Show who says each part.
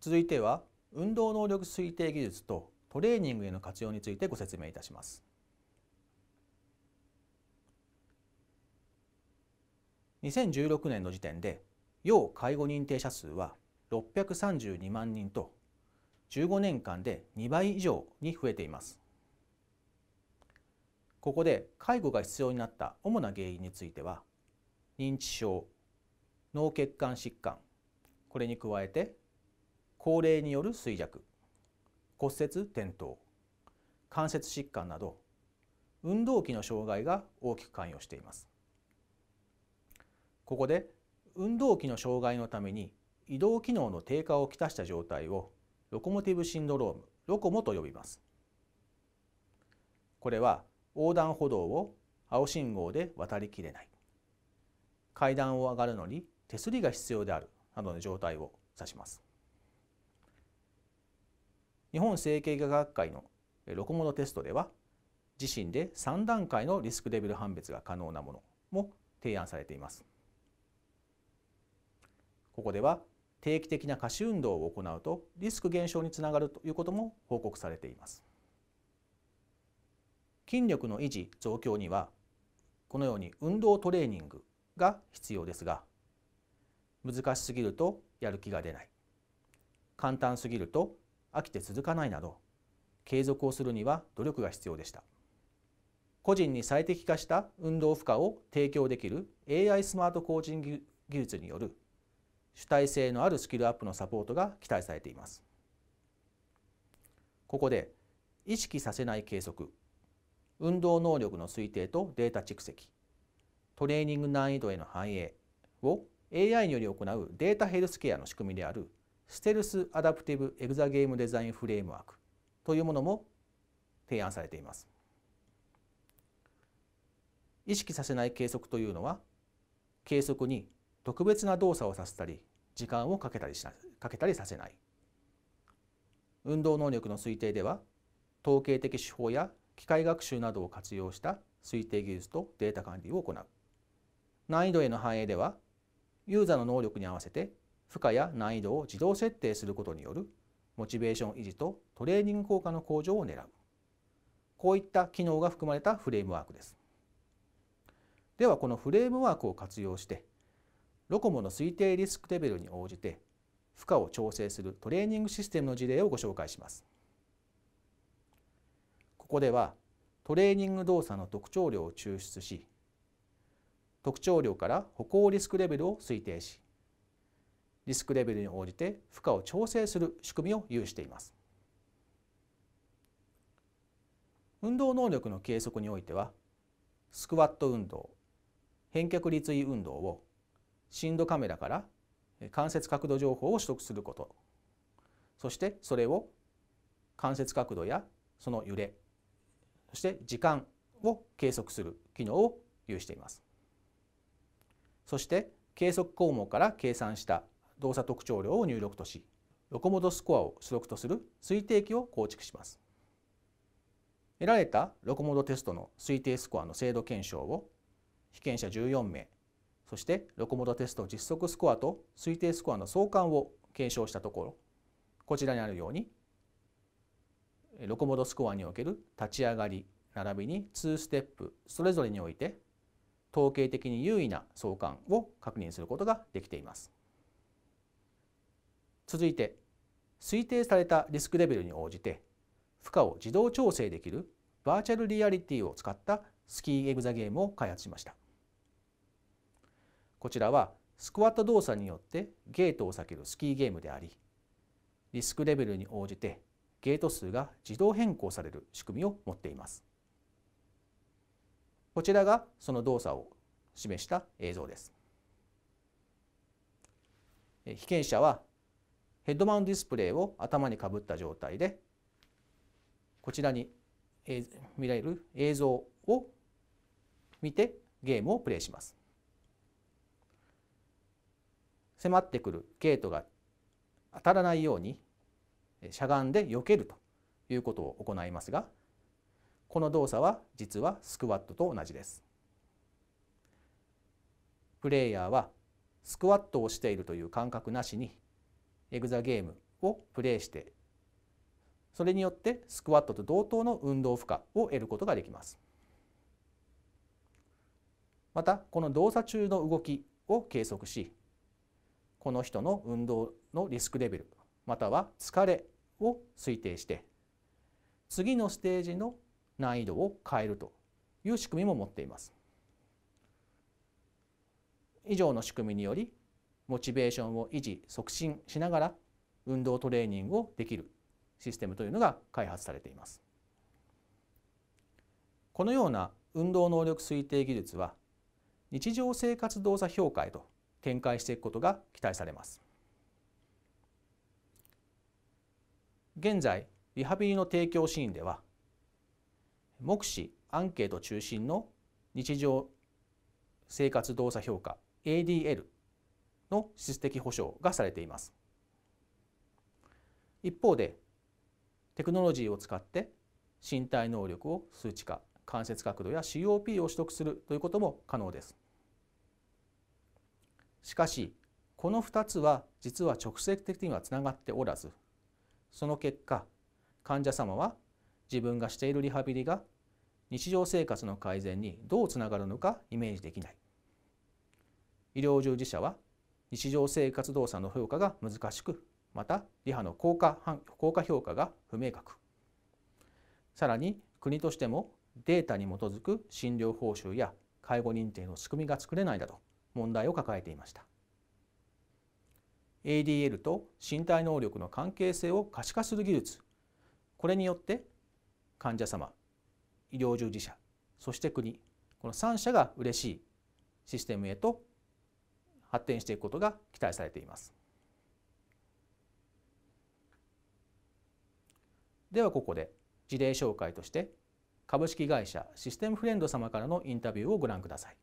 Speaker 1: 続いては運動能力推定技術とトレーニングへの活用についてご説明いたします。2016年の時点で要介護認定者数は632万人と15年間で2倍以上に増えています。ここで介護が必要になった主な原因については認知症脳血管疾患これに加えて高齢による衰弱骨折転倒関節疾患など運動器の障害が大きく関与していますここで運動器の障害のために移動機能の低下をきたした状態をロコモティブシンドロームロコモと呼びますこれは横断歩道を青信号で渡りきれない階段を上がるのに手すりが必要であるなどの状態を指します日本整形外科学会のロコモノテストでは自身で3段階のリスクレベル判別が可能なものも提案されています。ここでは定期的な過視運動を行うとリスク減少につながるということも報告されています。筋力の維持増強にはこのように運動トレーニングが必要ですが難しすぎるとやる気が出ない簡単すぎると飽きて続かないなど継続をするには努力が必要でした個人に最適化した運動負荷を提供できる AI スマートコーチング技術による主体性のあるスキルアップのサポートが期待されていますここで意識させない計測運動能力の推定とデータ蓄積トレーニング難易度への反映を AI により行うデータヘルスケアの仕組みであるステルス・アダプティブ・エグザゲームデザイン・フレームワークというものも提案されています。意識させない計測というのは計測に特別な動作をさせたり時間をかけたりしなかけたりさせない運動能力の推定では統計的手法や機械学習などを活用した推定技術とデータ管理を行う難易度への反映ではユーザーの能力に合わせて負荷や難易度を自動設定することによるモチベーション維持とトレーニング効果の向上を狙うこういった機能が含まれたフレームワークですではこのフレームワークを活用してロコモの推定リスクレベルに応じて負荷を調整するトレーニングシステムの事例をご紹介しますここではトレーニング動作の特徴量を抽出し特徴量から歩行リスクレベルを推定しリスクレベルに応じて負荷を調整する仕組みを有しています。運動能力の計測においてはスクワット運動返却立位運動を深度カメラから関節角度情報を取得することそしてそれを関節角度やその揺れそして時間を計測する機能を有していますそして計測項目から計算した動作特徴量を入力とし、ロコモドスコアを出力とする推定器を構築します。得られたロコモドテストの推定スコアの精度検証を被験者14名、そしてロコモドテスト実測スコアと推定スコアの相関を検証したところ、こちらにあるように、ロコモドスコアにおける立ち上がり並びに2ステップそれぞれにおいて統計的に優位な相関を確認することができています。続いて推定されたリスクレベルに応じて負荷を自動調整できるバーチャルリアリティを使ったスキーエグザゲームを開発しましたこちらはスクワット動作によってゲートを避けるスキーゲームでありリスクレベルに応じてゲート数が自動変更される仕組みを持っていますこちらがその動作を示した映像です被験者はヘッドマウントディスプレイを頭にかぶった状態でこちらに見られる映像を見てゲームをプレイします。迫ってくるゲートが当たらないようにしゃがんで避けるということを行いますがこの動作は実はスクワットと同じです。プレイヤーはスクワットをしているという感覚なしにエグザゲームをプレイしてそれによってスクワットと同等の運動負荷を得ることができますまたこの動作中の動きを計測しこの人の運動のリスクレベルまたは疲れを推定して次のステージの難易度を変えるという仕組みも持っています以上の仕組みによりモチベーションを維持促進しながら運動トレーニングをできるシステムというのが開発されています。このような運動能力推定技術は日常生活動作評価へと展開していくことが期待されます。現在リハビリの提供シーンでは目視アンケート中心の日常生活動作評価 ADL の質的保障がされています一方でテクノロジーを使って身体能力を数値化関節角度や COP を取得するということも可能ですしかしこの2つは実は直接的にはつながっておらずその結果患者様は自分がしているリハビリが日常生活の改善にどうつながるのかイメージできない医療従事者は日常生活動作の評価が難しくまたリハの効果効果評価が不明確さらに国としてもデータに基づく診療報酬や介護認定の仕組みが作れないなど問題を抱えていました ADL と身体能力の関係性を可視化する技術これによって患者様医療従事者そして国この3者が嬉しいシステムへと発展していくことが期待されています。ではここで事例紹介として株式会社システムフレンド様からのインタビューをご覧ください。